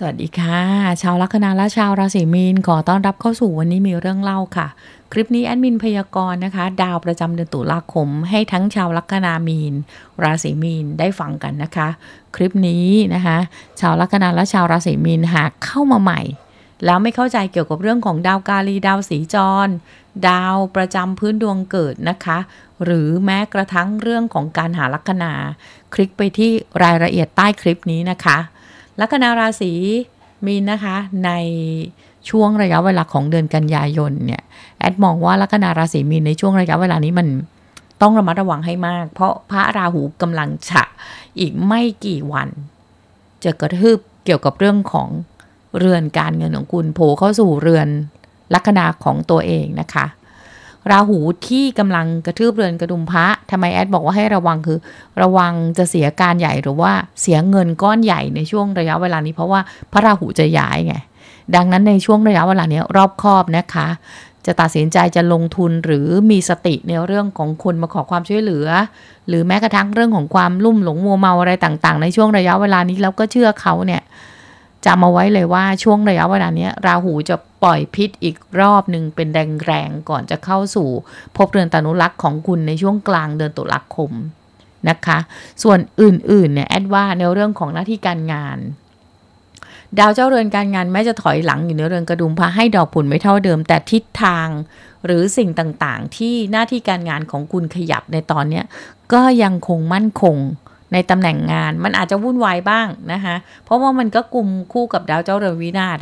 สวัสดีค่ะ ชาวลัคนาและชาวราศีมีนขอต้อนรับเข้าสู่วันนี้มีเรื่องเล่าค่ะ คลิปนี้แอดมินพยากรณ์นะคะดาวประจำเดือนตุลาคม ให้ทั้งชาวลัคนามีนราศีมีนได้ฟังกันนะคะ คลิปนี้นะคะ ชาวลัคนาและชาวราศีมีนหากเข้ามาใหม่แล้วไม่เข้าใจเกี่ยวกับเรื่องของดาวกาลี ดาวสีจรดาวประจำพื้นดวงเกิดนะคะ หรือแม้กระทั่งเรื่องของการหาลัคนา คลิกไปที่รายละเอียดใต้คลิปนี้นะคะลัคนาราศีมีนนะคะ ในช่วงระยะเวลาของเดือนกันยายนเนี่ย แอดมองว่าลัคนาราศีมีน ในช่วงระยะเวลานี้มันต้องระมัดระวังให้มาก เพราะพระราหูกำลัง ฉะอีกไม่กี่วัน จะกระทืบเกี่ยวกับเรื่องของเรือนการเงินของคุณโผล่เข้าสู่เรือนลัคนาของตัวเองนะคะราหูที่กำลังกระทืบเรือนกระดุมพระ ทำไมแอดบอกว่าให้ระวังคือระวังจะเสียการใหญ่หรือว่าเสียเงินก้อนใหญ่ในช่วงระยะเวลานี้ เพราะว่าพระราหูจะย้ายไง ดังนั้นในช่วงระยะเวลานี้ รอบคอบนะคะ จะตัดสินใจจะลงทุนหรือมีสติในเรื่องของคนมาขอความช่วยเหลือ หรือแม้กระทั่งเรื่องของความลุ่มหลงมัวเมาอะไรต่างๆในช่วงระยะเวลานี้แล้วก็เชื่อเขาเนี่ยจำเอาไว้เลยว่าช่วงระยะเวลานี้ราหูจะปล่อยพิษอีกรอบหนึ่งเป็นแรงๆก่อนจะเข้าสู่พบเรือนตานุรักษ์ของคุณในช่วงกลางเดือนตุลาคมนะคะ ส่วนอื่นๆเนี่ยแอดว่าในเรื่องของหน้าที่การงาน ดาวเจ้าเรือนการงานแม้จะถอยหลังอยู่ในเรือนกระดุมพระให้ดอกผลไม่เท่าเดิม แต่ทิศทางหรือสิ่งต่างๆ ที่หน้าที่การงานของคุณขยับในตอนนี้ก็ยังคงมั่นคงในตำแหน่งงานมันอาจจะวุ่นวายบ้าง นะคะเพราะว่ามันก็กลุ่มคู่กับดาวเจ้าเรือนวินาศ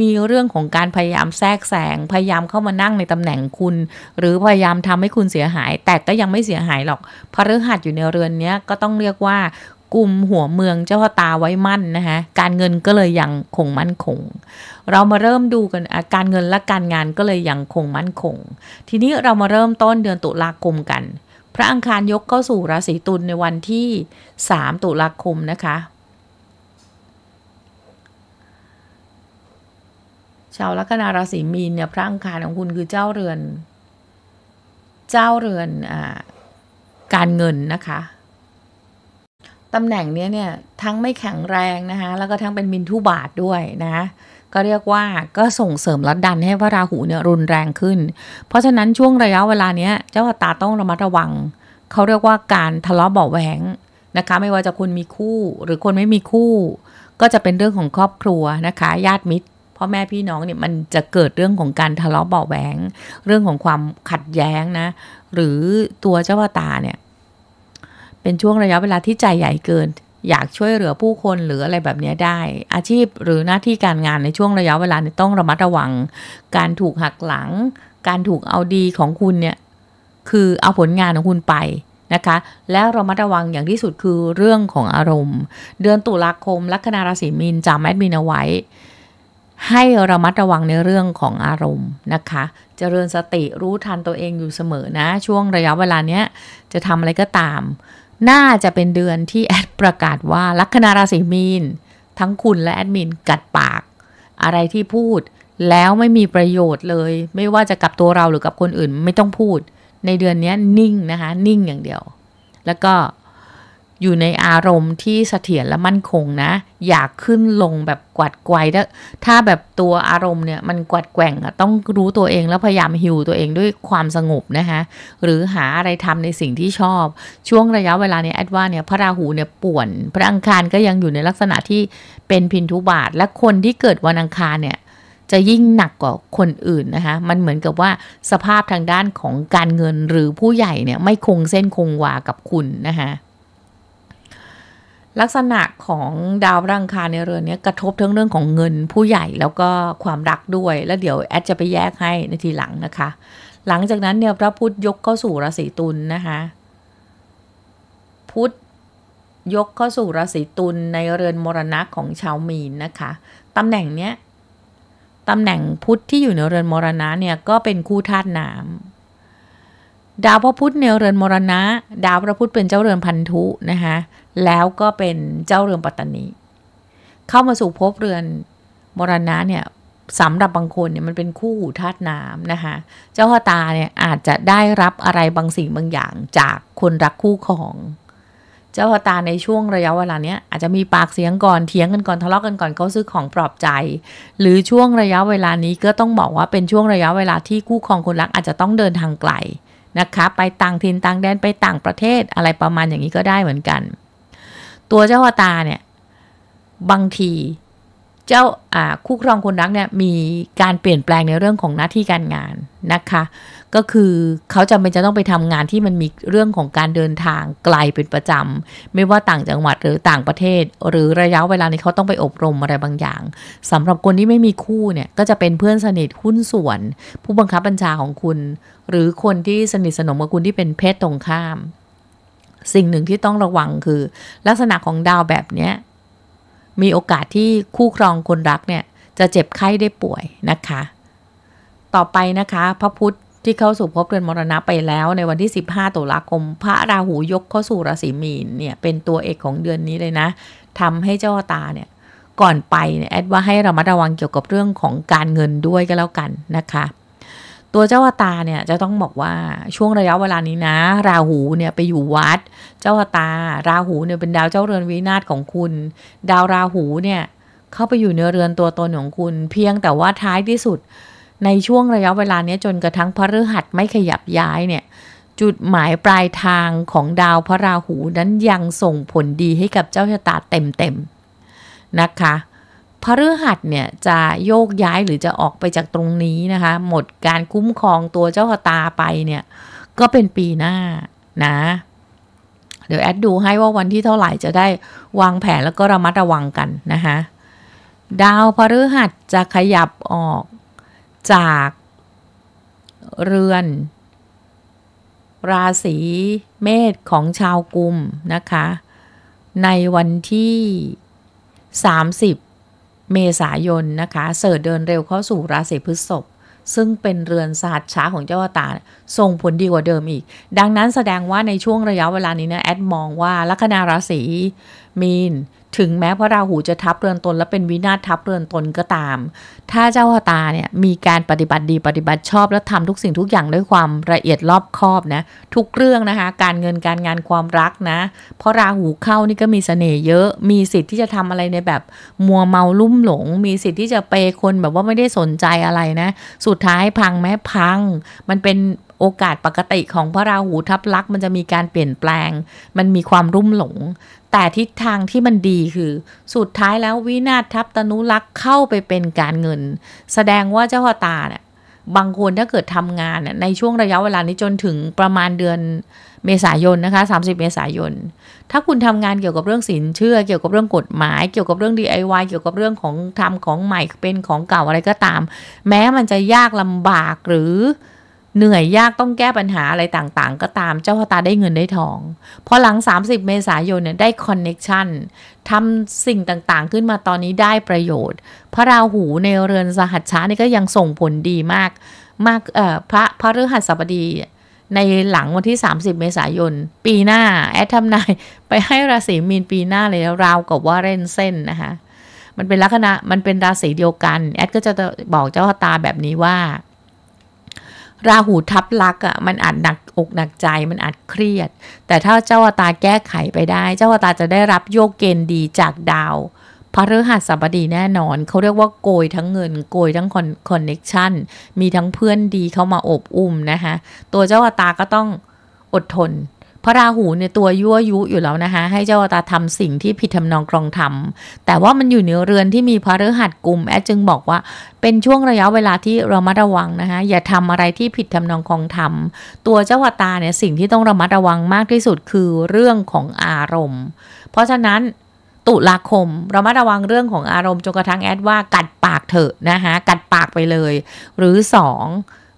มีเรื่องของการพยายามแทรกแซงพยายามเข้ามานั่งในตำแหน่งคุณ หรือพยายามทำให้คุณเสียหาย แต่ก็ยังไม่เสียหายหรอก พระฤหัสอยู่ในเรือนนี้ก็ต้องเรียกว่ากลุ่มหัวเมืองเจ้าตาไว้มั่นนะคะการเงินก็เลยยังคงมั่นคง เรามาเริ่มดูกันการเงินและการงานก็เลยยังคงมั่นคง ทีนี้เรามาเริ่มต้นเดือนตุลาคมกันพระอังคารยกเข้าสู่ราศีตุลในวันที่ 3 ตุลาคมนะคะ ชาวลัคนาราศีมีนเนี่ย พระอังคารของคุณคือเจ้าเรือน เจ้าเรือนอการเงินนะคะ ตำแหน่งนี้เนี่ย ทั้งไม่แข็งแรงนะคะ แล้วก็ทั้งเป็นมินทุบาทด้วยนะก็เรียกว่าก็ส่งเสริมและดันให้พระราหูเนี่ยรุนแรงขึ้น เพราะฉะนั้นช่วงระยะเวลาเนี้ยเจ้าตาต้องระมัดระวังเขาเรียกว่าการทะเลาะเบาแหวงนะคะไม่ว่าจะคุณมีคู่ หรือคนไม่มีคู่ ก็จะเป็นเรื่องของครอบครัว นะคะ ญาติมิตรพ่อแม่พี่น้องเนี่ยมันจะเกิดเรื่องของการทะเลาะเบาแหวง เรื่องของความขัดแย้งนะหรือตัวเจ้าตาเนี่ยเป็นช่วงระยะเวลาที่ใจใหญ่เกินอยากช่วยเหลือผู้คน หรืออะไรแบบนี้ได้ อาชีพหรือหน้าที่การงานในช่วงระยะเวลาต้องระมัดระวัง การถูกหักหลัง การถูกเอาดีของคุณเนี่ยคือเอาผลงานของคุณไปนะคะและระมัดระวังอย่างที่สุดคือเรื่องของอารมณ์ เดือนตุลาคมลัคนาราศีมีนจำแมดมีนเอาไว้ ให้ระมัดระวังในเรื่องของอารมณ์นะคะจเจริญสติรู้ทันตัวเองอยู่เสมอนะ ช่วงระยะเวลาเนี้ยจะทำอะไรก็ตามน่าจะเป็นเดือนที่แอดประกาศว่า ลัคนาราศีมีน ทั้งคุณและแอดมินกัดปาก อะไรที่พูดแล้วไม่มีประโยชน์เลย ไม่ว่าจะกับตัวเราหรือกับคนอื่น ไม่ต้องพูด ในเดือนนี้นิ่งนะคะ นิ่งอย่างเดียว แล้วก็อยู่ในอารมณ์ที่เสถียรและมั่นคงนะ อยากขึ้นลงแบบกวัดไกวถ้าถ้าแบบตัวอารมณ์เนี่ยมันกวัดแกว่งอะต้องรู้ตัวเองแล้วพยายามฮิวตัวเองด้วยความสงบนะคะหรือหาอะไรทำในสิ่งที่ชอบ ช่วงระยะเวลาเนี่ยแอดว่าเนี่ยพระราหูเนี่ยป่วน พระอังคารก็ยังอยู่ในลักษณะที่เป็นพินทุบาท และคนที่เกิดวันอังคารเนี่ยจะยิ่งหนักกว่าคนอื่นนะคะ มันเหมือนกับว่าสภาพทางด้านของการเงินหรือผู้ใหญ่เนี่ยไม่คงเส้นคงวากับคุณนะคะลักษณะของดาวรังคาในเรือนนี้กระทบทั้งเรื่องของเงินผู้ใหญ่แล้วก็ความรักด้วย แล้วเดี๋ยวแอดจะไปแยกให้ในทีหลังนะคะ หลังจากนั้นเนี่ยพระพุธยกเข้าสู่ราศีตุลนนะคะพุธยกเข้าสู่ราศีตุลในเรือนมรณะของชาวมีนนะคะ ตำแหน่งเนี้ยตำแหน่งพุธที่อยู่ในเรือนมรณะ เนี่ยก็เป็นคู่ธาตุน้ำดาวพระพุธในเรือนมรณะ ดาวพระพุธเป็นเจ้าเรือนพันธุนะคะแล้วก็เป็นเจ้าเรือนปัตตานี เข้ามาสู่ภพเรือนมรณะเนี่ยสำหรับบางคนเนี่ยมันเป็นคู่หูธาตุน้ำนะคะ เจ้าตาเนี่ยอาจจะได้รับอะไรบางสิ่งบางอย่างจากคนรักคู่ของ เจ้าตาในช่วงระยะเวลาเนี้ยอาจจะมีปากเสียงก่อนเถียงกันก่อนทะเลาะกันก่อนเขาซื้อของปลอบใจ หรือช่วงระยะเวลานี้ก็ต้องบอกว่าเป็นช่วงระยะเวลาที่คู่ครองคนรักอาจจะต้องเดินทางไกลนะคะ ไปต่างถิ่นต่างแดนไปต่างประเทศอะไรประมาณอย่างนี้ก็ได้เหมือนกันตัวเจ้าวตาเนี่ยบางที เจ้าอ่าคู่ครองคนรักเนี่ยมีการเปลี่ยนแปลงในเรื่องของหน้าที่การงานนะคะ ก็คือเขาจำเป็นจะต้องไปทำงานที่มันมีเรื่องของการเดินทางไกลเป็นประจำ ไม่ว่าต่างจังหวัดหรือต่างประเทศ หรือระยะเวลานีเขาต้องไปอบรมอะไรบางอย่าง สำหรับคนที่ไม่มีคู่เนี่ยก็จะเป็นเพื่อนสนิทหุ้นส่วน ผู้บังคับบัญชาของคุณ หรือคนที่สนิทสนมกับคุณที่เป็นเพศตรงข้ามสิ่งหนึ่งที่ต้องระวังคือ ลักษณะของดาวแบบนี้มีโอกาสที่คู่ครองคนรักเนี่ย จะเจ็บไข้ได้ป่วยนะคะ ต่อไปนะคะ พระพุธที่เข้าสู่ภพเรือนมรณะไปแล้วในวันที่ 15ตุลาคม พระราหูยกเข้าสู่ราศีมีนเนี่ย เป็นตัวเอกของเดือนนี้เลยนะ ทำให้เจ้าตาเนี่ยก่อนไปเนี่ยแอดว่าให้เรามาระวังเกี่ยวกับเรื่องของการเงินด้วยก็แล้วกันนะคะตัวเจ้าตาเนี่ย จะต้องบอกว่าช่วงระยะเวลานี้นะ ราหูเนี่ยไปอยู่วัด เจ้าตาราหูเนี่ยเป็นดาวเจ้าเรือนวินาศของคุณ ดาวราหูเนี่ย เข้าไปอยู่เนื้อเรือนตัวตนของคุณ เพียงแต่ว่าท้ายที่สุด ในช่วงระยะเวลานี้จนกระทั่งพระฤหัสไม่ขยับย้ายเนี่ย จุดหมายปลายทางของดาวพระราหูนั้นยังส่งผลดีให้กับเจ้าชะตาเต็มๆนะคะพฤหัสเนี่ยจะโยกย้ายหรือจะออกไปจากตรงนี้นะคะ หมดการคุ้มครองตัวเจ้าชตาไปเนี่ย ก็เป็นปีหน้า นะ เดี๋ยวแอดดูให้ว่าวันที่เท่าไหร่จะได้วางแผนแล้วก็ระมัดระวังกันนะคะ ดาวพฤหัสจะขยับออกจากเรือน ราศีเมษของชาวกุมนะคะ ในวันที่30เมษายนนะคะ เสดเดินเร็วเข้าสู่ราศีพฤษภซึ่งเป็นเรือนศาสตร์ช้าของเจ้าตาส่งผลดีกว่าเดิมอีก ดังนั้นแสดงว่าในช่วงระยะเวลานี้นะแอดมองว่า ลัคนาราศีมีนถึงแม้พระราหูจะทับเรือนตน และเป็นวินาศทับเรือนตน ก็ตาม ถ้าเจ้าตาเนี่ยมีการปฏิบัติดีปฏิบัติชอบ และทำทุกสิ่งทุกอย่างด้วยความละเอียดรอบคอบนะทุกเรื่องนะคะการเงินการงานความรักนะพราะราหูเข้านี่ก็มีเสน่ห์เยอะมีสิทธิ์ที่จะทำอะไรในแบบ มัวเมาลุ่มหลง มีสิทธิ์ที่จะเปคนแบบว่าไม่ได้สนใจอะไรนะสุดท้ายพังแม้พัง มันเป็นโอกาสปกติของพระราหูทับลักษ์มันจะมีการเปลี่ยนแปลง มันมีความรุ่มหลงแต่ทิศทางที่มันดีคือ สุดท้ายแล้ววินาศทัพตนุรักษ์เข้าไปเป็นการเงิน แสดงว่าเจ้าพ่อตาเนี่ยบางคนถ้าเกิดทำงานในช่วงระยะเวลานี้จนถึงประมาณเดือนเมษายนนะคะ30 เมษายนถ้าคุณทำงานเกี่ยวกับเรื่องสินเชื่อเกี่ยวกับเรื่องกฎหมาย เกี่ยวกับเรื่อง DIY เกี่ยวกับเรื่องของทำของใหม่เป็นของเก่าอะไรก็ตาม แม้มันจะยากลำบากหรือเหนื่อยยากต้องแก้ปัญหาอะไรต่างๆ ก็ตามเจ้าพตาได้เงินได้ทอง พอหลัง 30 เมษายนเนี่ย ได้คอนเน็ชันทำสิ่งต่างๆ ขึ้นมาตอนนี้ได้ประโยชน์ พระราหูในเรือนสหัชชานี่ก็ยังส่งผลดีมากมากเอ่อพระพระฤหัสบดีในหลังวันที่ 30 เมษายน ปีหน้าแอดทำนาย ไปให้ราศีมีนปีหน้าเลยราวกับว่าเล่นเส้นนะคะมันเป็นลักษณะมันเป็นราศีเดียวกัน แอดก็จะบอกเจ้าพตาแบบนี้ว่าราหูทับลักอะ่ะ มันอาจหนักอกหนักใจมันอาจเครียด แต่ถ้าเจ้าวตาแก้ไขไปได้ เจ้าวตาจะได้รับโยกเกณฑ์ดีจากดาว พระฤหัสบดีแน่นอนเขาเรียกว่าโกยทั้งเงิน โกยทั้งคอนเน็กชันมีทั้งเพื่อนดีเข้ามาอบอุ่มนะคะตัวเจ้าตาก็ต้องอดทนพระราหูเนี่ยตัวยั่วยุอยู่แล้วนะคะให้เจ้าตาทำสิ่งที่ผิดทำนองครองธรรมแต่ว่ามันอยู่เหนือเรือนที่มีพระฤหัสกลุ่มแอดจึงบอกว่าเป็นช่วงระยะเวลาที่เรามาระวังนะคะอย่าทำอะไรที่ผิดทำนองครองธรรมตัวเจ้าวตาเนี่ยสิ่งที่ต้องระมัดระวังมากที่สุดคือเรื่องของอารมณ์ เพราะฉะนั้นตุลาคมเรามาระวังเรื่องของอารมณ์จนกระทั่งแอดว่ากัดปากเถอะนะคะกัดปากไปเลย หรือสอง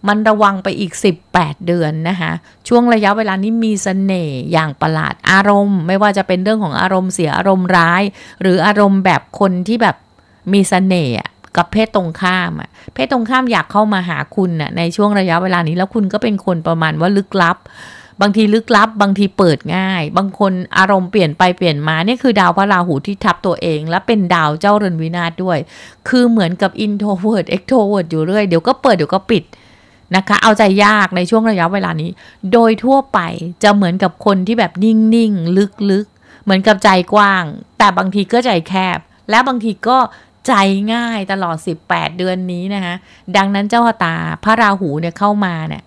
มันระวังไปอีก 18 เดือนนะคะ ช่วงระยะเวลานี้มีสเสน่ห์อย่างประหลาด อารมณ์ไม่ว่าจะเป็นเรื่องของอารมณ์เสียอารมณ์ร้าย หรืออารมณ์แบบคนที่แบบมีสเสน่ห์กับเพศตรงข้ามอ่ะเพศตรงข้ามอยากเข้ามาหาคุณน่ะในช่วงระยะเวลานี้แล้วคุณก็เป็นคนประมาณว่าลึกลับ บางทีลึกลับ บางทีเปิดง่าย บางคนอารมณ์เปลี่ยนไปเปลี่ยนมานี่คือดาวพระราหูที่ทับตัวเอง และเป็นดาวเจ้าเรือนวินาศด้วย คือเหมือนกับอินโทรวิร์ดเอ็กโทรเวิร์ดอยู่เรื่อย เดี๋ยวก็เปิดเดี๋ยวก็ปิดนะคะ เอาใจยากในช่วงระยะเวลานี้โดยทั่วไปจะเหมือนกับคนที่แบบนิ่งๆลึกๆเหมือนกับใจกว้าง แต่บางทีก็ใจแคบ และบางทีก็ใจง่ายตลอด 18 เดือนนี้นะคะ ดังนั้นเจ้าตาพระราหูเนี่ยเข้ามาเนี่ย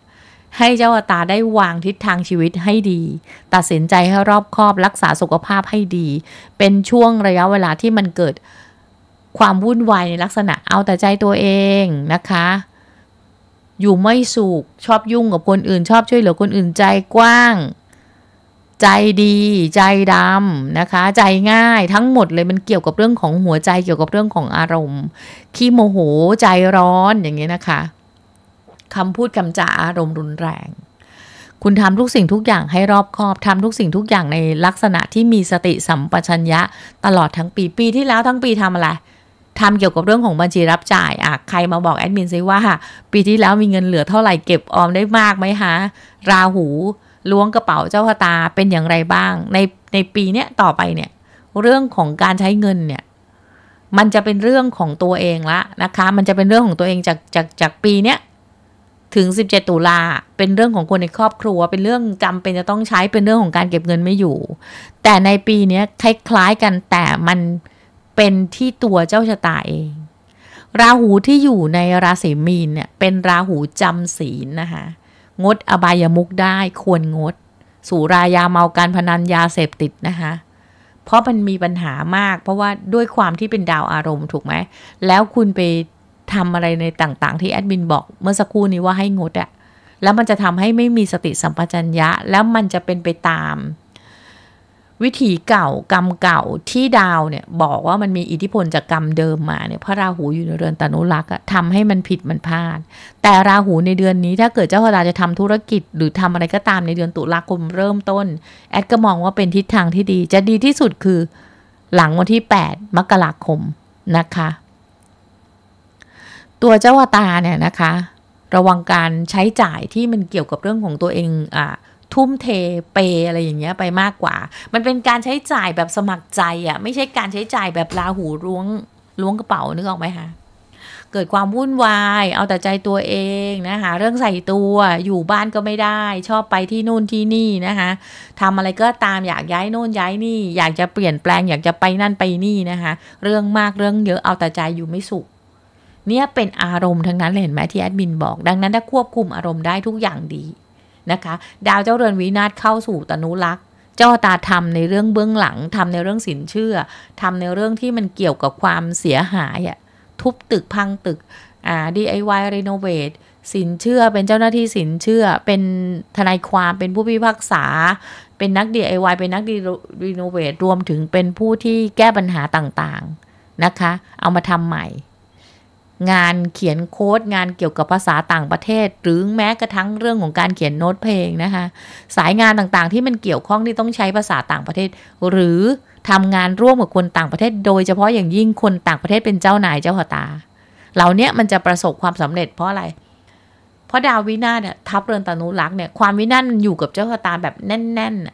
ให้เจ้าตาได้วางทิศทางชีวิตให้ดี ตัดสินใจให้รอบคอบรักษาสุขภาพให้ดี เป็นช่วงระยะเวลาที่มันเกิดความวุ่นวายในลักษณะเอาแต่ใจตัวเองนะคะอยู่ไม่สุขชอบยุ่งกับคนอื่นชอบช่วยเหลือ คนอื่นใจกว้าง ใจดี ใจดำนะคะใจง่ายทั้งหมดเลยมันเกี่ยวกับเรื่องของหัวใจเกี่ยวกับเรื่องของอารมณ์ ขี้โมโหใจร้อนอย่างนี้นะคะคำพูดคำจาอารมณ์รุนแรง คุณทำทุกสิ่งทุกอย่าง ให้รอบคอบทำทุกสิ่งทุกอย่างในลักษณะที่มีสติสัมปชัญญะตลอดทั้งปีปีที่แล้วทั้งปีทำอะไรทำเกี่ยวกับเรื่องของบัญชีรับจ่ายอ่ะใครมาบอกแอดมินซิว่า ปีที่แล้วมีเงินเหลือเท่าไหร่เก็บออมได้มากไหมฮะราหูล้วงกระเป๋าเจ้าพตาเป็นอย่างไรบ้าง ในในปีเนี้ยต่อไปเนี่ยเรื่องของการใช้เงินเนี่ยมันจะเป็นเรื่องของตัวเองละนะคะมันจะเป็นเรื่องของตัวเองจากจากจากปีเนี้ยถึง 17 ตุลาเป็นเรื่องของคนในครอบครัวเป็นเรื่องจำเป็นจะต้องใช้เป็นเรื่องของการเก็บเงินไม่อยู่ แต่ในปีเนี้ยคล้ายๆกันแต่มันเป็นที่ตัวเจ้าชะตาเอง ราหูที่อยู่ในราศีมีนเนี่ยเป็นราหูจำศีลนะคะงดอบายามุกได้ ควรงดสุรายาเมาการพนันยาเสพติดนะคะเพราะมันมีปัญหามาก เพราะว่าด้วยความที่เป็นดาวอารมณ์ถูกไหม แล้วคุณไปทำอะไรในต่าง ๆ ที่แอดมินบอก เมื่อสักครู่นี้ว่าให้งดอะแล้วมันจะทำให้ไม่มีสติสัมปชัญญะแล้วมันจะเป็นไปตามวิถีเก่ากรรมเก่าที่ดาวเนี่ยบอกว่ามันมีอิทธิพลจากกรรมเดิมมาเนี่ยพระราหูอยู่ในเรือนตนุรักษ์ทำให้มันผิดมันพลาดแต่ราหูในเดือนนี้ถ้าเกิดเจ้าพราจะทำธุรกิจ หรือทำอะไรก็ตามในเดือนตุลาคม เริ่มต้น แอดก็มองว่าเป็นทิศทางที่ดี จะดีที่สุดคือ หลังวันที่ 8 มกราคมนะคะ ตัวเจ้าวตาเนี่ยนะคะ ระวังการใช้จ่ายที่มันเกี่ยวกับเรื่องของตัวเองอ่าทุ่มเทเปอะไรอย่างเงี้ยไปมากกว่า มันเป็นการใช้จ่ายแบบสมัครใจอะ่ะไม่ใช่การใช้จ่ายแบบลาหูล้วงล้วงกระเป๋านึกออกไหมคะ เกิดความวุ่นวาย เอาแต่ใจตัวเองนะคะเรื่องใส่ตัวอยู่บ้านก็ไม่ได้ชอบไปที่นู่นที่นี่นะคะทำอะไรก็ตามอยากย้ายโน่นย้ายนี่อยากจะเปลี่ยนแปลงอยากจะไปนั่นไปนี่นะคะเรื่องมากเรื่องเยอะเอาแต่ใจอยู่ไม่สุขเนี่ยเป็นอารมณ์ทั้งนั้นเห็นไหมที่แอดมินบอก ดังนั้นถ้าควบคุมอารมณ์ได้ทุกอย่างดีนะคะดาวเจ้าเรือนวินาศเข้าสู่ตนุลักษณ์ เจ้าตาทำในเรื่องเบื้องหลังทำในเรื่องสินเชื่อทำในเรื่องที่มันเกี่ยวกับความเสียหายอะทุบตึกพังตึกอ่า DIY renovate สินเชื่อเป็นเจ้าหน้าที่สินเชื่อ เป็นทนายความเป็นผู้พิพากษา เป็นนัก DIY เป็นนักดีรีโนเวทรวมถึงเป็นผู้ที่แก้ปัญหาต่าง ๆ นะคะเอามาทำใหม่งานเขียนโค้ดงานเกี่ยวกับภาษาต่างประเทศหรือแม้กระทั่งเรื่องของการเขียนโน้ตเพลงนะคะสายงานต่างๆที่มันเกี่ยวข้องที่ต้องใช้ภาษาต่างประเทศ หรือทำงานร่วมกับคนต่างประเทศ โดยเฉพาะอย่างยิ่งคนต่างประเทศเป็นเจ้านายเจ้าหตาเหล่านี้มันจะประสบความสำเร็จเพราะอะไร เพราะดาววินาเนี่ยทับเรือนตานุรักษ์เนี่ยความวินาศมันอยู่กับเจ้าหตาแบบแน่น ๆ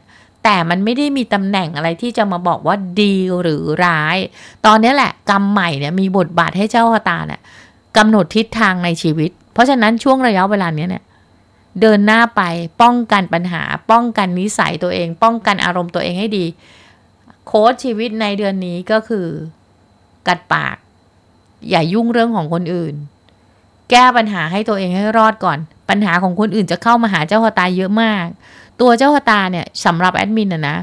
แต่มันไม่ได้มีตำแหน่งอะไรที่จะมาบอกว่าดีหรือร้าย ตอนนี้แหละ กรรมใหม่เนี่ยมีบทบาทให้เจ้าชตาเนี่ยกำหนดทิศทางในชีวิต เพราะฉะนั้นช่วงระยะเวลาเนี้ยเนี่ยเดินหน้าไปป้องกันปัญหา ป้องกันนิสัยตัวเอง ป้องกันอารมณ์ตัวเองให้ดี โค้ดชีวิตในเดือนนี้ก็คือกัดปาก อย่ายุ่งเรื่องของคนอื่น แก้ปัญหาให้ตัวเองให้รอดก่อน ปัญหาของคนอื่นจะเข้ามาหาเจ้าหตาเยอะมากตัวเจ้าตาเนี่ยสำหรับแอดมินนะนะ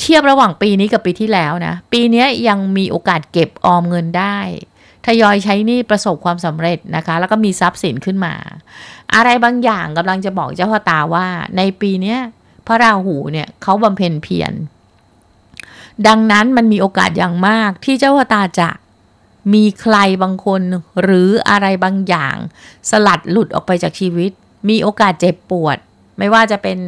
เทียบระหว่างปีนี้กับปีที่แล้วนะปีนี้ยังมีโอกาสเก็บออมเงินได้ทยอยใช้นี่ประสบความสำเร็จนะคะแล้วก็มีทรัพย์สินขึ้นมา อะไรบางอย่างกำลังจะบอกเจ้าพตาว่าในปีเนี้พระราหูเนี่ยเขาบำเพ็ญเพียร ดังนั้นมันมีโอกาสอย่างมากที่เจ้าพตาจะมีใครบางคนหรืออะไรบางอย่าง สลัดหลุดออกไปจากชีวิต มีโอกาสเจ็บปวดไม่ว่าจะเป็น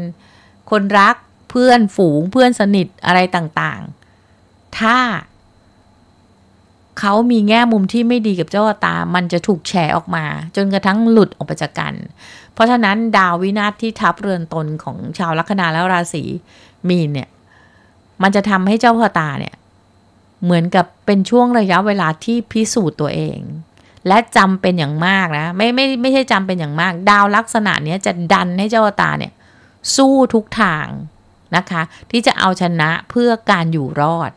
คนรักเพื่อนฝูงเพื่อนสนิทอะไรต่างๆ ถ้า เขามีแง่มุมที่ไม่ดีกับเจ้าตา มันจะถูกแฉออกมา จนกระทั่งหลุดออกไปจากกัน เพราะฉะนั้นดาววินาศที่ทับเรือนตนของชาวลัคนาและราศีมีนเนี่ย มันจะทำให้เจ้าพตาเนี่ย เหมือนกับเป็นช่วงระยะเวลาที่พิสูจน์ตัวเองและจำเป็นอย่างมากนะ ไม่ไม่ไม่ใช่จำเป็นอย่างมาก ดาวลักษณะเนี้ยจะดันให้เจ้าตาเนี่ย สู้ทุกทางนะคะ ที่จะเอาชนะเพื่อการอยู่รอด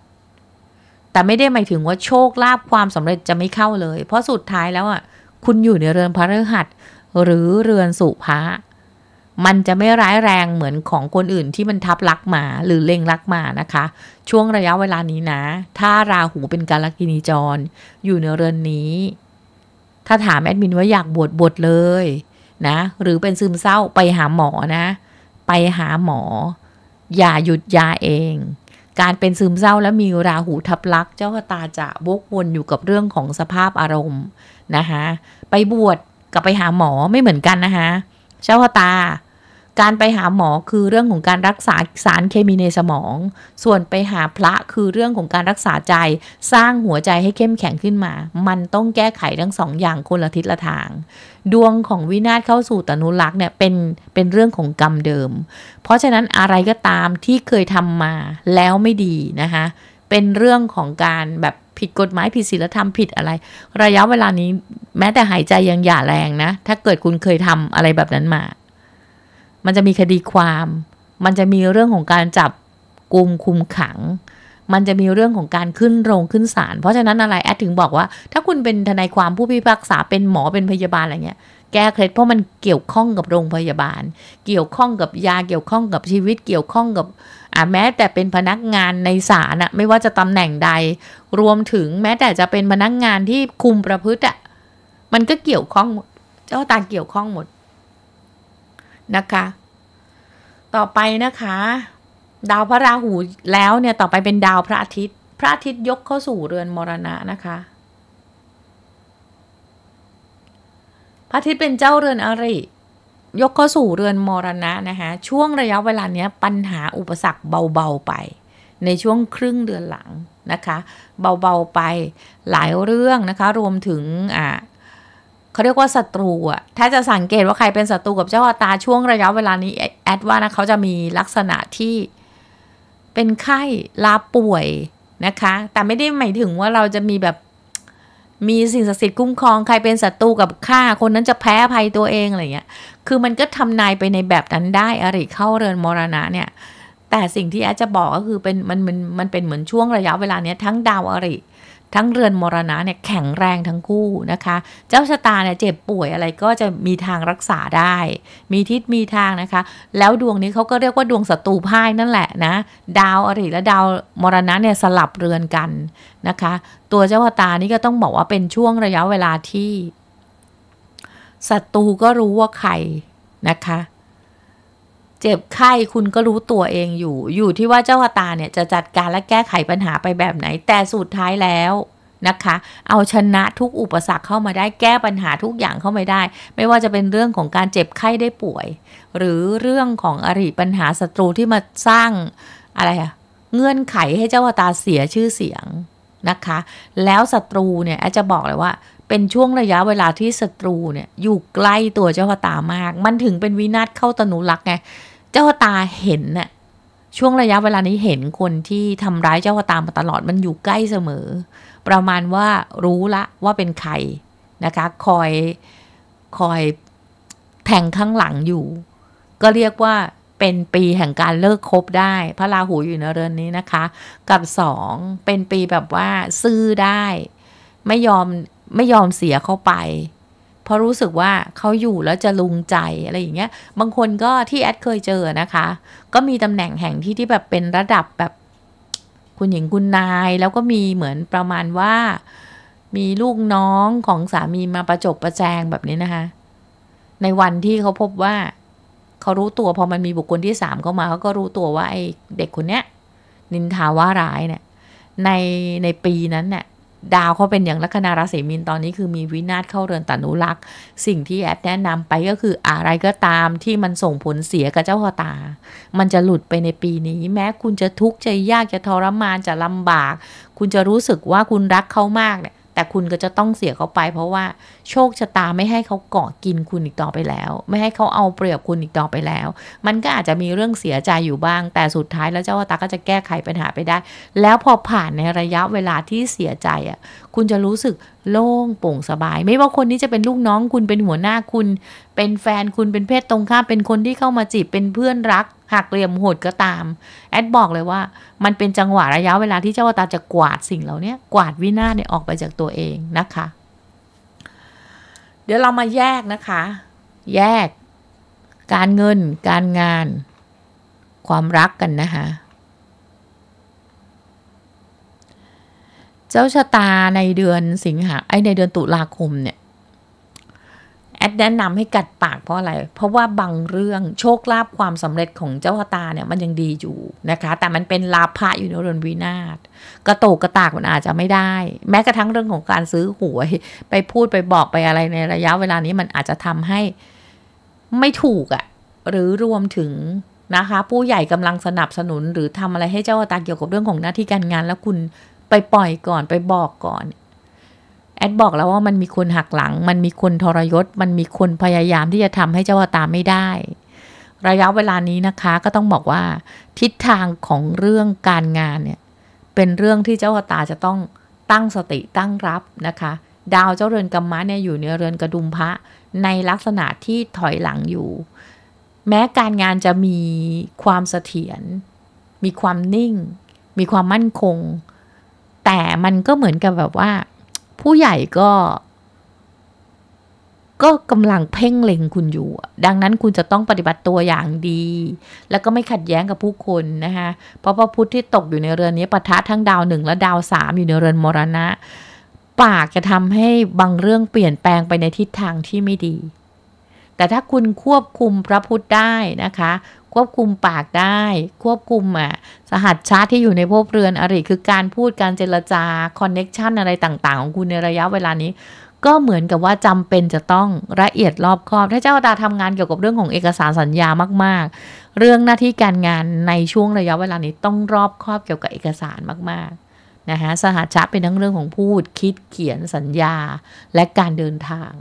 แต่ไม่ได้หมายถึงว่าโชคลาภความสำเร็จจะไม่เข้าเลย เพราะสุดท้ายแล้วอ่ะคุณอยู่ในเรือนพระฤหัสหรือเรือนสุภามันจะไม่ร้ายแรงเหมือนของคนอื่นที่มันทับลักมา หรือเล็งลักมานะคะ ช่วงระยะเวลานี้นะ ถ้าราหูเป็นกาลกินีจร อยู่ในเรือนนี้ถ้าถามแอดมินว่าอยากบวชบวชเลย นะ หรือเป็นซึมเศร้าไปหาหมอนะไปหาหมอ อย่าหยุดยาเอง การเป็นซึมเศร้าและมีราหูทับลักเจ้าตาจะวกวนอยู่กับเรื่องของสภาพอารมณ์ นะคะไปบวชกับไปหาหมอไม่เหมือนกันนะคะเจ้าตาการไปหาหมอคือเรื่องของการรักษาสารเคมีในสมอง ส่วนไปหาพระคือเรื่องของการรักษาใจ สร้างหัวใจให้เข้มแข็งขึ้นมา มันต้องแก้ไขทั้งสองอย่างคนละทิศละทาง ดวงของวินาศเข้าสู่ตนุลักษ์เนี่ย เป็นเป็นเรื่องของกรรมเดิม เพราะฉะนั้นอะไรก็ตามที่เคยทำมาแล้วไม่ดีนะคะ เป็นเรื่องของการแบบผิดกฎหมายผิดศีลธรรมผิดอะไร ระยะเวลานี้แม้แต่หายใจยังหย่าแรงนะ ถ้าเกิดคุณเคยทำอะไรแบบนั้นมามันจะมีคดีความ มันจะมีเรื่องของการจับกลุ่มคุมขัง มันจะมีเรื่องของการขึ้นโรงขึ้นศาล เพราะฉะนั้นอะไรแอดถึงบอกว่า ถ้าคุณเป็นทนายความผู้พิพากษาเป็นหมอเป็นพยาบาลอะไรเงี้ยแก้เคล็ดเพราะมันเกี่ยวข้องกับโรงพยาบาล เกี่ยวข้องกับยาเกี่ยวข้องกับชีวิตเกี่ยวข้องกับอ่าแม้แต่เป็นพนักงานในศาลอะไม่ว่าจะตำแหน่งใดรวมถึงแม้แต่จะเป็นพนักงานที่คุมประพฤติอะมันก็เกี่ยวข้องเจ้าตาเกี่ยวข้องหมดนะคะต่อไปนะคะดาวพระราหูแล้วเนี่ยต่อไปเป็นดาวพระอาทิตย์พระอาทิตย์ยกเข้าสู่เรือนมรณะนะคะ พระอาทิตย์เป็นเจ้าเรือนอริยกเข้า สู่เรือนมรณะนะคะ ช่วงระยะเวลาเนี้ยปัญหาอุปสรรคเบาๆไปในช่วงครึ่งเดือนหลังนะคะเบาๆ ไปหลายเรื่องนะคะรวมถึงอ่าเขาเรียกว่าศัตรูอะถ้าจะสังเกตว่าใครเป็นศัตรูกับเจ้าอาตาช่วงระยะเวลานี้แอดว่านะเขาจะมีลักษณะที่เป็นไข้ลาป่วยนะคะ แต่ไม่ได้หมายถึงว่าเราจะมีแบบมีสิ่งศักดิ์สิทธิ์คุ้มครองใครเป็นศัตรูกับข้าคนนั้นจะแพ้ภัยตัวเองอะไรเงี้ยคือมันก็ทำนายไปในแบบนั้นได้ อริเข้าเรือนมรณะเนี่ยแต่สิ่งที่แอดจะบอกก็คือเป็นมันมันมันเป็นเหมือนช่วงระยะเวลาเนี้ยทั้งดาวอริทั้งเรือนมรณะเนี่ยแข็งแรงทั้งคู่นะคะ เจ้าชะตาเนี่ยเจ็บป่วยอะไรก็จะมีทางรักษาได้ มีทิศมีทางนะคะ แล้วดวงนี้เขาก็เรียกว่าดวงศัตรูพ่ายนั่นแหละนะ ดาวอริและดาวมรณะเนี่ยสลับเรือนกันนะคะ ตัวเจ้าชะตานี่ก็ต้องบอกว่าเป็นช่วงระยะเวลาที่ศัตรูก็รู้ว่าใครนะคะเจ็บไข้คุณก็รู้ตัวเองอยู่ อยู่ที่ว่าเจ้าตาเนี่ยจะจัดการและแก้ไขปัญหาไปแบบไหน แต่สุดท้ายแล้วนะคะ เอาชนะทุกอุปสรรคเข้ามาได้แก้ปัญหาทุกอย่างเข้ามาได้ ไม่ว่าจะเป็นเรื่องของการเจ็บไข้ได้ป่วย หรือเรื่องของอริปัญหาศัตรูที่มาสร้างอะไรอะเงื่อนไขให้เจ้าตาเสียชื่อเสียงนะคะแล้วศัตรูเนี่ยอาจจะบอกเลยว่าเป็นช่วงระยะเวลาที่ศัตรูเนี่ยอยู่ใกล้ตัวเจ้าพตามาก มันถึงเป็นวินาศเข้าตนุรักไง เจ้าพตาเห็นน่ะช่วงระยะเวลานี้เห็นคนที่ทำร้ายเจ้าพตามาตลอดมันอยู่ใกล้เสมอ ประมาณว่ารู้ละว่าเป็นใครนะคะคอยคอยแทงข้างหลังอยู่ ก็เรียกว่าเป็นปีแห่งการเลิกคบได้พระราหูอยู่ในเรือนนี้นะคะกับสองเป็นปีแบบว่าซื่อได้ไม่ยอมไม่ยอมเสียเขาไป เพราะรู้สึกว่าเขาอยู่แล้วจะลุงใจอะไรอย่างเงี้ย บางคนก็ที่แอดเคยเจอนะคะ ก็มีตำแหน่งแห่งที่ที่แบบเป็นระดับแบบ คุณหญิงคุณนาย แล้วก็มีเหมือนประมาณว่า มีลูกน้องของสามีมาประจบประแจงแบบนี้นะคะ ในวันที่เขาพบว่าเขารู้ตัวพอมันมีบุคคลที่สามเข้ามาเขาก็รู้ตัวว่าไอ้เด็กคนเนี้ยนินทาว่าร้ายเนี่ย ในในปีนั้นเนี่ยดาวเขาเป็นอย่างลัคนาราศีมีนตอนนี้คือมีวินาศเข้าเรือนตนุรักษ์ สิ่งที่แอดแนะนำไปก็คืออะไรก็ตามที่มันส่งผลเสียกับเจ้าพอตา มันจะหลุดไปในปีนี้แม้คุณจะทุกข์จะยากจะทรมานจะลำบาก คุณจะรู้สึกว่าคุณรักเขามากเนี่ยแต่คุณก็จะต้องเสียเขาไป เพราะว่าโชคชะตา ไม่ให้เขาเกาะกินคุณอีกต่อไปแล้ว ไม่ให้เขาเอาเปรียบคุณอีกต่อไปแล้ว มันก็อาจจะมีเรื่องเสียใจอยู่บ้างแต่สุดท้ายแล้วเจ้าตาก็จะแก้ไขปัญหาไปได้ แล้วพอผ่านในระยะเวลาที่เสียใจอ่ะคุณจะรู้สึกโล่งโปร่งสบาย ไม่ว่าคนนี้จะเป็นลูกน้องคุณเป็นหัวหน้าคุณ เป็นแฟนคุณเป็นเพศตรงข้าม เป็นคนที่เข้ามาจีบเป็นเพื่อนรักหักเหลี่ยมโหดก็ตาม แอด บอกเลยว่า มันเป็นจังหวะระยะเวลาที่เจ้าวตาจะกวาดสิ่งเหล่านี้กวาดวินาศเนี่ยออกไปจากตัวเองนะคะ เดี๋ยวเรามาแยกนะคะ แยกการเงินการงานความรักกัน นะคะ เจ้าชะตาในเดือนสิงหาไอในเดือนตุลาคมเนี่ยแอดแนะนำให้กัดปากเพราะอะไร เพราะว่าบางเรื่องโชคลาภความสำเร็จของเจ้าตาเนี่ยมันยังดีอยู่นะคะ แต่มันเป็นลาภะอยู่ในเรือนวินาศกระโตกกระตากมันอาจจะไม่ได้ แม้กระทั่งเรื่องของการซื้อหวยไปพูดไปบอกไปอะไรในระยะเวลานี้มันอาจจะทำให้ไม่ถูกอะ่ะ หรือรวมถึงนะคะผู้ใหญ่กำลังสนับสนุน หรือทำอะไรให้เจ้าตา เกี่ยวกับเรื่องของหน้าที่การงานแล้วคุณไปปล่อยก่อนไปบอกก่อนแอดบอกแล้วว่ามันมีคนหักหลัง มันมีคนทรยศ มันมีคนพยายามที่จะทำให้เจ้าาตาไม่ได้ ระยะเวลานี้นะคะก็ต้องบอกว่าทิศทางของเรื่องการงานเนี่ย เป็นเรื่องที่เจ้าาตาจะต้องตั้งสติตั้งรับ นะคะดาวเจ้าเรือนกรรมะเนี่ยอยู่ในเรือนกระดุมพระในลักษณะที่ถอยหลังอยู่ แม้การงานจะมีความเสถียรมีความนิ่ง มีความมั่นคง แต่มันก็เหมือนกับแบบว่าผู้ใหญ่ก็ ก็กำลังเพ่งเล็งคุณอยู่ ดังนั้นคุณจะต้องปฏิบัติตัวอย่างดี แล้วก็ไม่ขัดแย้งกับผู้คนนะคะเพราะพระพุทธที่ตกอยู่ในเรือนนี้ปะทะทั้งดาวหนึ่งและดาวสามอยู่ในเรือนมรณะ ปากจะทำให้บางเรื่องเปลี่ยนแปลงไปในทิศทางที่ไม่ดี แต่ถ้าคุณควบคุมพระพุทธได้นะคะควบคุมปากได้ควบคุมอ่ะสหัสชาร์ที่อยู่ในภพเรือนอริคือการพูดการเจรจาคอนเน็กชันอะไรต่างๆ ของคุณในระยะเวลานี้ ก็เหมือนกับว่าจำเป็นจะต้องละเอียดรอบคอบถ้าเจ้าตาทำงานเกี่ยวกับเรื่องของเอกสารสัญญามากๆ เรื่องหน้าที่การงานในช่วงระยะเวลานี้ต้องรอบคอบเกี่ยวกับเอกสารมากๆนะคะสหัสชาเป็นทั้งเรื่องของพูดคิดเขียนสัญญาและการเดินทาง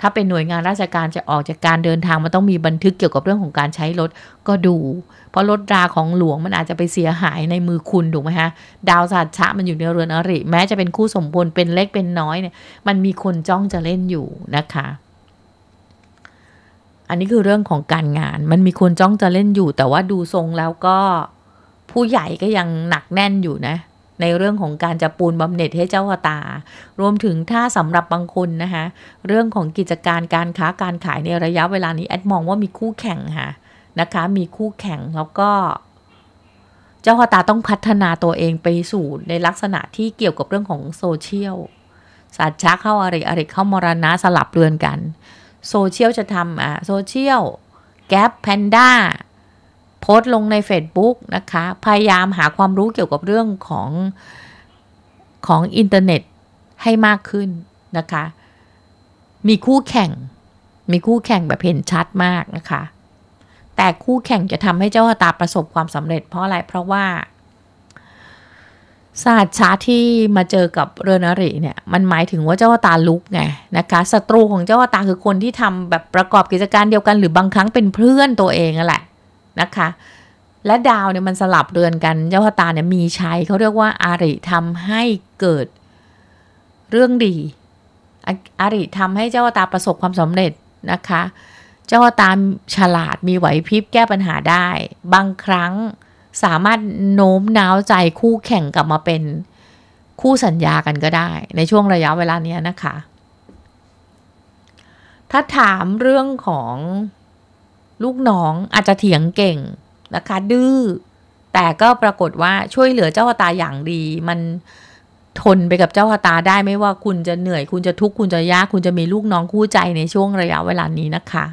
ถ้าเป็นหน่วยงานราชการจะออกจากการเดินทาง มันต้องมีบันทึกเกี่ยวกับเรื่องของการใช้รถก็ดู เพราะรถราของหลวงมันอาจจะไปเสียหายในมือคุณถูกไหมฮะดาวสัตชะมันอยู่ในเรือนอริ แม้จะเป็นคู่สมบูรณ์เป็นเล็กเป็นน้อยเนี่ยมันมีคนจ้องจะเล่นอยู่นะคะ อันนี้คือเรื่องของการงาน มันมีคนจ้องจะเล่นอยู่ แต่ว่าดูทรงแล้วก็ผู้ใหญ่ก็ยังหนักแน่นอยู่นะในเรื่องของการจะปูนบำเหน็จให้เจ้าตา รวมถึงถ้าสำหรับบางคนนะคะ เรื่องของกิจการการค้าการขายในระยะเวลานี้แอดมองว่ามีคู่แข่งค่ะ นะคะ มีคู่แข่ง แล้วก็ เจ้าตาต้องพัฒนาตัวเองไปสู่ในลักษณะที่เกี่ยวกับเรื่องของโซเชียลสัตว์ช้าเข้าอะไรอะไรเข้ามรณะสลับเรือนกัน โซเชียลจะทำอ่ะโซเชียลแก๊ปแพนด้าพสต์ลงใน Facebook นะคะ พยายามหาความรู้เกี่ยวกับเรื่องของของอินเทอร์เน็ตให้มากขึ้นนะคะ มีคู่แข่ง มีคู่แข่งแบบเห็นชัดมากนะคะ แต่คู่แข่งจะทำให้เจ้าตาประสบความสำเร็จเพราะอะไร เพราะว่า ศาสตร์ชาที่มาเจอกับเรนาริเนี่ย มันหมายถึงว่าเจ้าตาลุกไงนะคะ ศัตรูของเจ้าตาคือคนที่ทำแบบประกอบกิจการเดียวกันหรือบางครั้งเป็นเพื่อนตัวเองแหละนะคะและดาวเนี่ยมัน สลับเรือนกัน เจ้าชตา เนี่ย มี ชัยเขาเรียกว่าอาริทำให้เกิดเรื่องดี อาริทำให้เจ้าชตาประสบความสำเร็จ นะคะ เจ้าชตาฉลาดมีไหวพริบ แก้ปัญหาได้ บางครั้งสามารถโน้มน้าว ใจคู่แข่งกลับมาเป็นคู่สัญญากัน ก็ได้ในช่วงระยะเวลานี้นะคะถ้าถามเรื่องของลูกน้องอาจจะเถียงเก่งนะคะ ดื้อ แต่ก็ปรากฏว่าช่วยเหลือเจ้าตาอย่างดี มันทนไปกับเจ้าตาได้ไม่ว่าคุณจะเหนื่อย คุณจะทุกข์คุณจะยากคุณจะมีลูกน้องคู่ใจในช่วงระยะเวลานี้นะคะ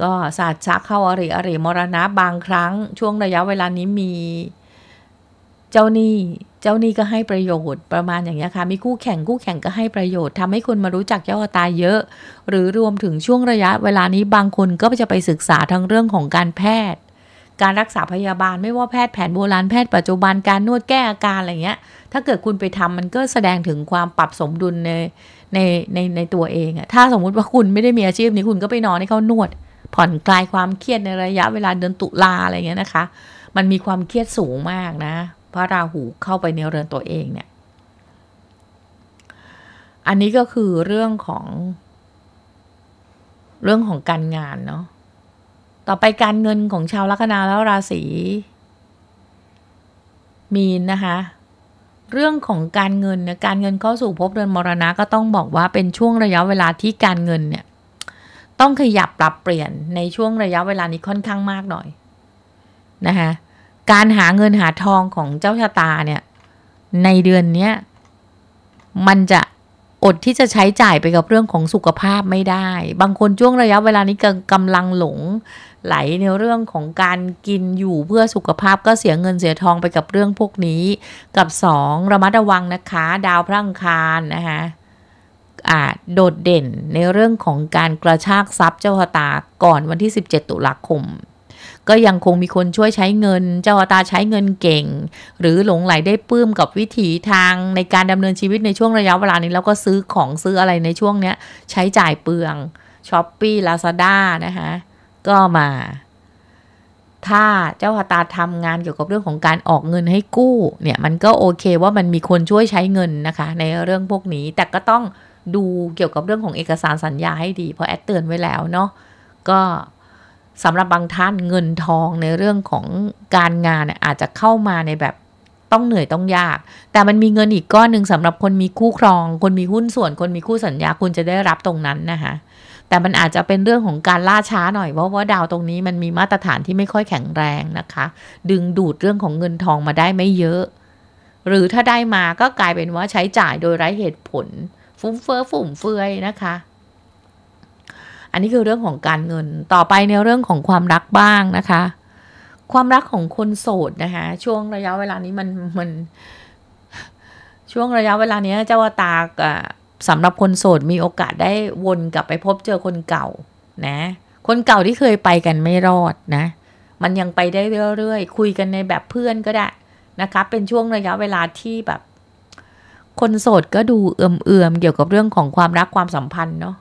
ก็ศาสตร์ชักเข้าอริอริมรณะ บางครั้งช่วงระยะเวลานี้มีเจ้าหนี้เจ้าหนี้ก็ให้ประโยชน์ประมาณอย่างนี้ค่ะมีคู่แข่งคู่แข่งก็ให้ประโยชน์ ทำให้คนมารู้จักย่อตาเยอะ หรือรวมถึงช่วงระยะเวลานี้บางคนก็จะไปศึกษาทั้งเรื่องของการแพทย์ การรักษาพยาบาลไม่ว่าแพทย์แผนโบราณแพทย์ปัจจุบันการนวดแก้อาการอะไรเงี้ย ถ้าเกิดคุณไปทำมันก็แสดงถึงความปรับสมดุลในในในในตัวเองอะถ้าสมมุติว่าคุณไม่ได้มีอาชีพนี้คุณก็ไปนอนให้เขานวด ผ่อนคลายความเครียดในระยะเวลาเดือนตุลาอะไรเงี้ยนะคะ มันมีความเครียดสูงมากนะพระราหูเข้าไปในเรือนตัวเองเนี่ย อันนี้ก็คือเรื่องของ เรื่องของการงานเนาะ ต่อไปการเงินของชาวลัคนาแล้วราศีมีนนะคะ เรื่องของการเงินเนี่ยการเงินเข้าสู่ภพเดือนมรณะก็ต้องบอกว่าเป็นช่วงระยะเวลาที่การเงินเนี่ยต้องขยับปรับเปลี่ยนในช่วงระยะเวลานี้ค่อนข้างมากหน่อยนะคะการหาเงินหาทองของเจ้าชะตาเนี่ยในเดือนเนี้ย มันจะอดที่จะใช้จ่ายไปกับเรื่องของสุขภาพไม่ได้ บางคนช่วงระยะเวลานี้กำลังหลงไหลในเรื่องของการกินอยู่เพื่อสุขภาพก็เสียเงินเสียทองไปกับเรื่องพวกนี้กับ2ระมัดระวังนะคะดาวพระอังคารนะคะอาจโดดเด่นในเรื่องของการกระชากทรัพย์เจ้าชะตาก่อนวันที่ 17 ตุลาคมก็ยังคงมีคนช่วยใช้เงิน เจ้าตาใช้เงินเก่ง หรือหลงไหลได้ปลื้มกับวิถีทางในการดำเนินชีวิตในช่วงระยะเวลานี้แล้วก็ซื้อของซื้ออะไรในช่วงเนี้ยใช้จ่ายเปลืองช้อปปี้ลาซาด้านะคะก็มา ถ้าเจ้าตาทำงานเกี่ยวกับเรื่องของการออกเงินให้กู้ เนี่ย มันก็โอเคว่ามันมีคนช่วยใช้เงินนะคะในเรื่องพวกนี้แต่ก็ต้องดูเกี่ยวกับเรื่องของเอกสารสัญญาให้ดีเพราะแอดเตือนไว้แล้วเนาะก็สำหรับบางท่านเงินทองในเรื่องของการงานอาจจะเข้ามาในแบบต้องเหนื่อยต้องยาก แต่มันมีเงินอีกก้อนหนึ่งสำหรับคนมีคู่ครอง คนมีหุ้นส่วนคนมีคู่สัญญาคุณจะได้รับตรงนั้นนะคะแต่มันอาจจะเป็นเรื่องของการล่าช้าหน่อย เพราะว่าดาวตรงนี้มันมีมาตรฐานที่ไม่ค่อยแข็งแรงนะคะ ดึงดูดเรื่องของเงินทองมาได้ไม่เยอะ หรือถ้าได้มาก็กลายเป็นว่าใช้จ่ายโดยไร้เหตุผล ฟุ่มเฟือยฟุ่มเฟือยนะคะอันนี้คือเรื่องของการเงินต่อไปในเรื่องของความรักบ้างนะคะ ความรักของคนโสดนะคะช่วงระยะเวลานี้มันมัน ช่วงระยะเวลานี้เจ้าตากะสำหรับคนโสดมีโอกาสได้วนกลับไปพบเจอคนเก่านะ คนเก่าที่เคยไปกันไม่รอดนะ มันยังไปได้เรื่อยๆคุยกันในแบบเพื่อนก็ได้นะคะเป็นช่วงระยะเวลาที่แบบ คนโสดก็ดูเอื่อมๆ เกี่ยวกับเรื่องของความรักความสัมพันธ์เนาะ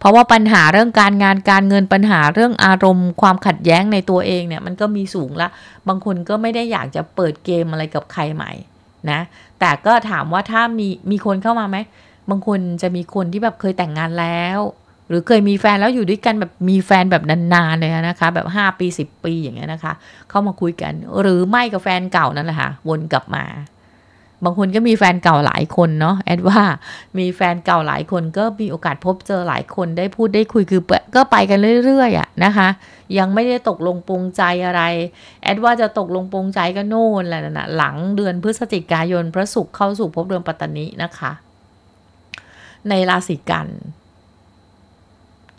เพราะว่าปัญหาเรื่องการงานการเงินปัญหาเรื่องอารมณ์ความขัดแย้งในตัวเองเนี่ยมันก็มีสูงละบางคนก็ไม่ได้อยากจะเปิดเกมอะไรกับใครใหม่นะ แต่ก็ถามว่าถ้ามีมีคนเข้ามาไหมบางคนจะมีคนที่แบบเคยแต่งงานแล้ว หรือเคยมีแฟนแล้วอยู่ด้วยกันแบบมีแฟนแบบนานๆ เลยนะคะแบบ 5 ปี 10 ปีอย่างเงี้ยนะคะเข้ามาคุยกันหรือไม่กับแฟนเก่านั่นแหละค่ะวนกลับมาบางคนก็มีแฟนเก่าหลายคนเนาะแอดว่ามีแฟนเก่าหลายคนก็มีโอกาสพบเจอหลายคนได้พูดได้คุยคือก็ไปกันเรื่อยๆอะนะคะ ยังไม่ได้ตกลงปรงใจอะไร แอดว่าจะตกลงปรงใจก็โน่นแหละนะหลังเดือนพฤศจิกายนพระศุกร์เข้าสู่ภพเดือนปัตตานีนะคะ ในราศีกัน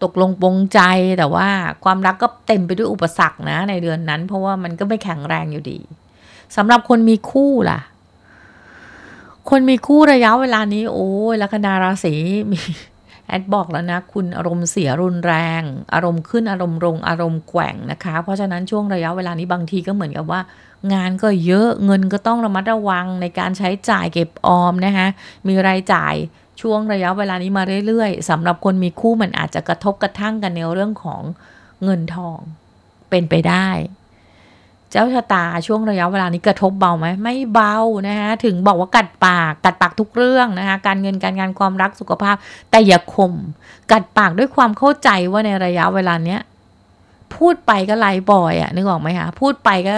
ตกลงปรงใจแต่ว่า ความรักก็เต็มไปด้วยอุปสรรคนะ ในเดือนนั้น เพราะว่ามันก็ไม่แข็งแรงอยู่ดีสำหรับคนมีคู่ล่ะคนมีคู่ระยะเวลานี้โอ้ยลัคนาราศีมีแอดบอกแล้วนะคุณอารมณ์เสียรุนแรง อารมณ์ขึ้นอารมณ์ลงอารมณ์แกว่งนะคะ เพราะฉะนั้นช่วงระยะเวลานี้บางทีก็เหมือนกับว่า งานก็เยอะเงินก็ต้องระมัดระวังในการใช้จ่ายเก็บออมนะคะมีรายจ่ายช่วงระยะเวลานี้มาเรื่อยๆ สำหรับคนมีคู่มันอาจจะกระทบกระทั่งกันในเรื่องของเงินทองเป็นไปได้เจ้าชะตาช่วงระยะเวลานี้กระทบเบาไหมไม่เบา นะคะถึงบอกว่ากัด ปาก กัด ปาก ทุกเรื่อง นะคะการเงินการงานความรักสุขภาพ แต่อย่าคมกัดปากด้วยความเข้าใจว่าในระยะเวลาเนี้ยพูดไปก็ไล่บ่อยอะนึกออกไหมคะพูดไปก็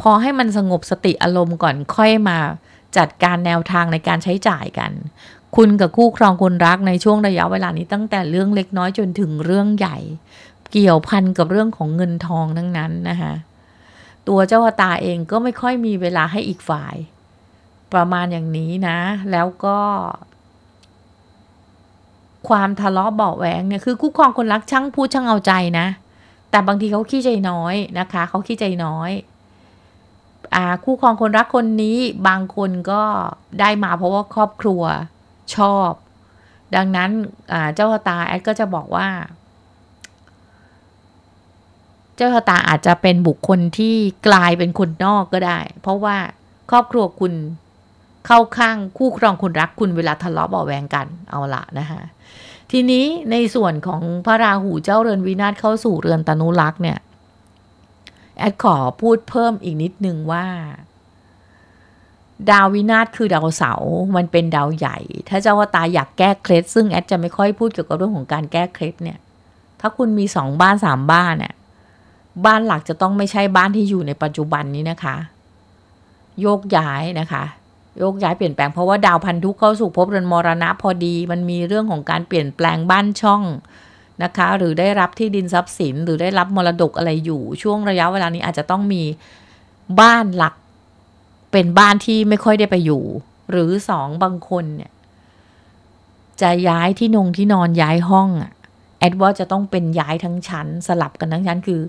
พอให้มันสงบสติอารมณ์ก่อนค่อยมาจัดการแนวทางในการใช้จ่ายกัน คุณกับคู่ครองคนรักในช่วงระยะเวลานี้ ตั้งแต่เรื่องเล็กน้อยจนถึงเรื่องใหญ่ เกี่ยวพันกับเรื่องของเงินทองทั้งนั้นนะคะตัวเจ้าตาเองก็ไม่ค่อยมีเวลาให้อีกฝ่าย ประมาณอย่างนี้นะแล้วก็ ความทะเลาะเบาแหวงเนี่ยคือคู่ครองคนรักช่างพูดช่างเอาใจนะ แต่บางทีเขาขี้ใจน้อยนะคะเขาขี้ใจน้อยอาคู่ครองคนรักคนนี้บางคนก็ได้มาเพราะว่าครอบครัวชอบ ดังนั้นเจ้าตาแอดก็จะบอกว่าเจ้าชะตาอาจจะเป็นบุคคลที่กลายเป็นคนนอกก็ได้ เพราะว่าครอบครัวคุณเข้าข้างคู่ครองคนรักคุณเวลาทะเลาะเบาแวงกันเอาละนะคะทีนี้ในส่วนของพระราหูเจ้าเรือนวินาศเข้าสู่เรือนตนุรักษ์เนี่ยแอดขอพูดเพิ่มอีกนิดนึงว่า ดาววินาศคือดาวเสาร์มันเป็นดาวใหญ่ ถ้าเจ้าตาอยากแก้เคล็ดซึ่งแอดจะไม่ค่อยพูดเกี่ยวกับเรื่องของการแก้เคล็ดเนี่ยถ้าคุณมีสองบ้านสามบ้านเนี่ยบ้านหลักจะต้องไม่ใช่บ้านที่อยู่ในปัจจุบันนี้นะคะโยกย้ายนะคะโยกย้ายเปลี่ยนแปลงเพราะว่าดาวพันธุเข้าสู่ภพเรือนมรณะ พอดีมันมีเรื่องของการเปลี่ยนแปลงบ้านช่องนะคะ หรือได้รับที่ดินทรัพย์สิน หรือได้รับมรดกอะไรอยู่ ช่วงระยะเวลานี้อาจจะต้องมีบ้านหลักเป็นบ้านที่ไม่ค่อยได้ไปอยู่ หรือสองบางคนเนี่ยจะย้ายที่นงที่นอนย้ายห้องอะแอดว่าจะต้องเป็นย้ายทั้งชั้นสลับกันทั้งชั้นคือ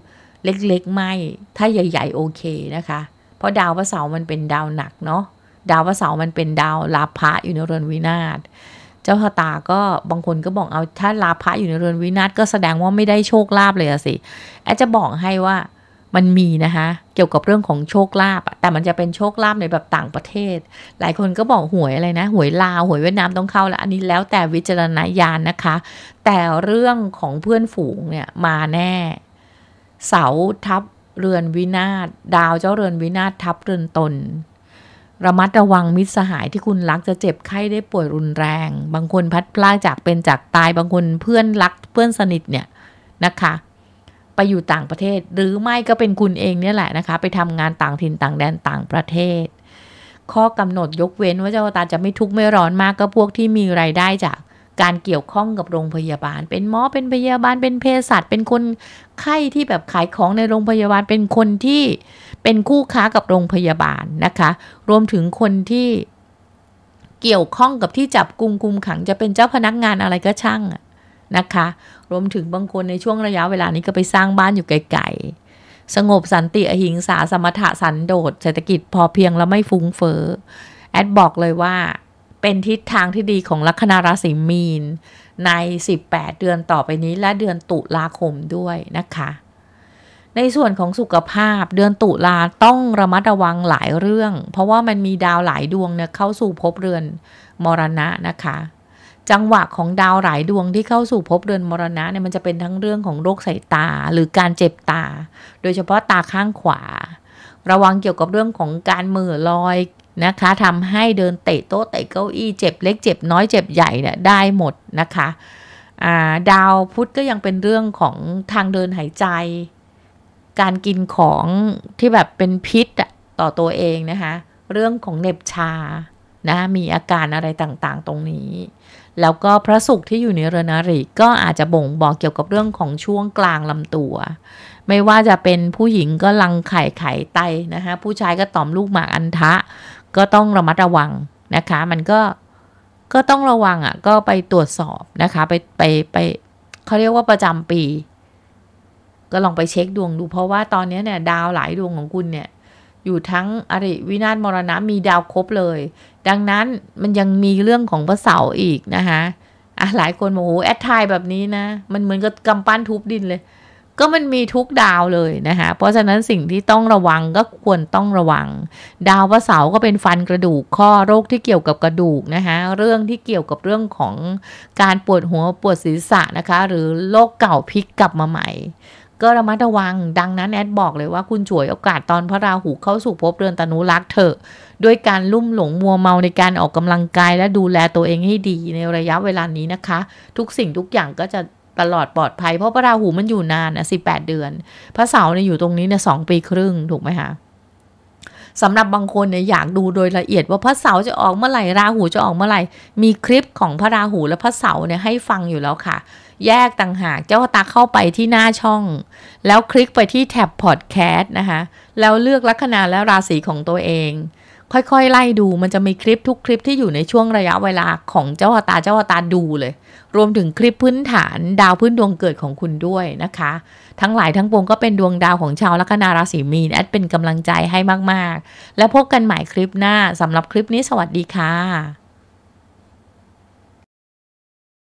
เล็กๆไม่ ถ้าใหญ่ ๆโอเคนะคะ เพราะดาวพระเสาร์มันเป็นดาวหนักเนาะ ดาวพระเสาร์มันเป็นดาวลาภะอยู่ในเรือนวินาศ เจ้าชะตาก็บางคนก็บอกเอาถ้าลาภะอยู่ในเรือนวินาศก็แสดงว่าไม่ได้โชคลาภเลยสิแอดจะบอกให้ว่ามันมีนะคะ เกี่ยวกับเรื่องของโชคลาภแต่มันจะเป็นโชคลาภในแบบต่างประเทศ หลายคนก็บอกหวยอะไรนะ หวยลาว หวยเวียดนามต้องเข้าแล้ว อันนี้แล้วแต่วิจารณญาณนนะคะ แต่เรื่องของเพื่อนฝูงเนี่ยมาแน่เสาทับเรือนวินาศดาวเจ้าเรือนวินาศ ทับเรือนตนระมัดระวังมิตรสหายที่คุณรักจะเจ็บไข้ได้ป่วยรุนแรง บางคนพัดพลาดจากเป็นจากตายบางคนเพื่อนรักเพื่อนสนิทเนี่ยนะคะไปอยู่ต่างประเทศ หรือไม่ก็เป็นคุณเองเนี่ยแหละนะคะไปทำงานต่างถิ่นต่างแดนต่างประเทศ ข้อกำหนดยกเว้นว่าเจ้าตาจะไม่ทุกข์ไม่ร้อนมากก็พวกที่มีไรายได้จากการเกี่ยวข้องกับโรงพยาบาล เป็นหมอเป็นพยาบาลเป็นเภสัชเป็นคนไข้ที่แบบขายของในโรงพยาบาล เป็นคนที่เป็นคู่ค้ากับโรงพยาบาลนะคะ รวมถึงคนที่เกี่ยวข้องกับที่จับ กุมคุมขังจะเป็นเจ้าพนักงานอะไรก็ช่างนะคะ รวมถึงบางคนในช่วงระยะเวลานี้ก็ไปสร้างบ้านอยู่ไกลๆสงบสันติอหิงสาสมถะสันโดษ เศรษฐกิจพอเพียงแล้วไม่ฟุ้งเฟ้อแอดบอกเลยว่าเป็นทิศทางที่ดีของลัคนาราศีมีน ใน 18 เดือนต่อไปนี้ และเดือนตุลาคมด้วยนะคะ ในส่วนของสุขภาพเดือนตุลาต้องระมัดระวังหลายเรื่อง เพราะว่ามันมี ดาวหลายดวงเนี่ยเข้าสู่ภพเรือนมรณะนะคะ จังหวะของดาวหลายดวงที่เข้าสู่ภพเรือนมรณะเนี่ยมันจะเป็นทั้งเรื่องของโรคสายตาหรือการเจ็บตา โดยเฉพาะตาข้างขวา ระวังเกี่ยวกับเรื่องของการมือลอยนะคะทำให้เดินเตะโต๊ะเตะเก้าอี้เจ็บเล็กเจ็บน้อยเจ็บใหญ่เนี่ยได้หมด นะคะดาวพุธก็ยังเป็นเรื่องของทางเดินหายใจ การกินของที่แบบเป็นพิษต่อตัวเองนะคะ เรื่องของเน็บชานะ มีอาการอะไรต่างๆตรงนี้ แล้วก็พระศุกร์ที่อยู่ในเรือนาริก็อาจจะบ่งบอกเกี่ยวกับเรื่องของช่วงกลางลำตัว ไม่ว่าจะเป็นผู้หญิงก็ลังไข่ไข่ไตนะคะผู้ชายก็ต่อมลูกหมากอันทะก็ต้องระมัดระวังนะคะ มันก็ ก็ต้องระวังอะ่ะ ก็ไปตรวจสอบนะคะ ไปไปไปเขาเรียกว่าประจำปี ก็ลองไปเช็คดวงดูเพราะว่าตอนนี้เนี่ยดาวหลายดวงของคุณเนี่ย อยู่ทั้งอริวินาศมรณะมีดาวครบเลย ดังนั้นมันยังมีเรื่องของพระเสาอีก นะคะอ่ะหลายคนบอกโอ้แอดทายแบบนี้นะ มันเหมือนกับกำปั้นทุบดินเลยก็มันมีทุกดาวเลยนะคะเพราะฉะนั้นสิ่งที่ต้องระวังก็ควรต้องระวัง ดาวพระเสาร์ก็เป็นฟันกระดูกข้อโรคที่เกี่ยวกับกระดูก นะคะเรื่องที่เกี่ยวกับเรื่องของการปวดหัวปวดศีรษะนะคะหรือ โรคเก่าพลิกกลับมาใหม่ ก็ระมัดระวังดังนั้นแอดบอกเลย ว่าคุณฉวยโอกาสตอนพระราหูเข้าสู่ภพเรือนตนุรักษ์เถอะด้วยการลุ่มหลงมัวเมาในการออกกำลังกาย และดูแลตัวเองให้ดีในระยะเวลานี้นะคะ ทุกสิ่งทุกอย่างก็จะตลอดปลอดภัยเพราะพระราหูมันอยู่นานนะสิบแปดเดือน พระเสาร์เนี่ยอยู่ตรงนี้เนี่ยสองปีครึ่งถูกไหมคะสำหรับบางคนเนี่ยอยากดูโดยละเอียดว่าพระเสาจะออกเมื่อไหร่ ราหูจะออกเมื่อไหร่มีคลิปของพระราหูและพระเสาเนี่ยให้ฟังอยู่แล้วค่ะ แยกต่างหากเจ้าตาเข้าไปที่หน้าช่อง แล้วคลิกไปที่แท็บพอดแคสต์นะคะแล้วเลือกลัคนาและราศีของตัวเองค่อยๆ ไล่ดูมันจะมีคลิปทุกคลิปที่อยู่ในช่วงระยะเวลาของเจ้าตาเจ้าตา ดูเลย รวมถึงคลิปพื้นฐาน ดาวพื้นดวงเกิดของคุณด้วยนะคะ ทั้งหลายทั้งปวงก็เป็นดวงดาวของชาวลัคนาราศีมีน แอดเป็นกำลังใจให้มากๆ และพบกันใหม่คลิปหน้าสำหรับคลิปนี้สวัสดีค่ะ